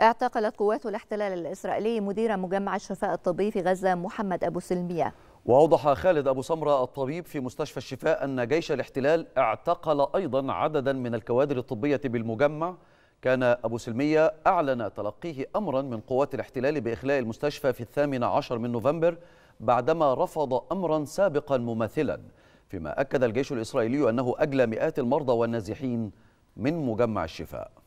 اعتقلت قوات الاحتلال الإسرائيلي مدير مجمع الشفاء الطبي في غزة محمد أبو سلمية وأوضح خالد أبو سمرة الطبيب في مستشفى الشفاء أن جيش الاحتلال اعتقل أيضا عددا من الكوادر الطبية بالمجمع كان أبو سلمية أعلن تلقيه أمرا من قوات الاحتلال بإخلاء المستشفى في الثامن عشر من نوفمبر بعدما رفض أمرا سابقا مماثلا فيما أكد الجيش الإسرائيلي أنه أجلى مئات المرضى والنازحين من مجمع الشفاء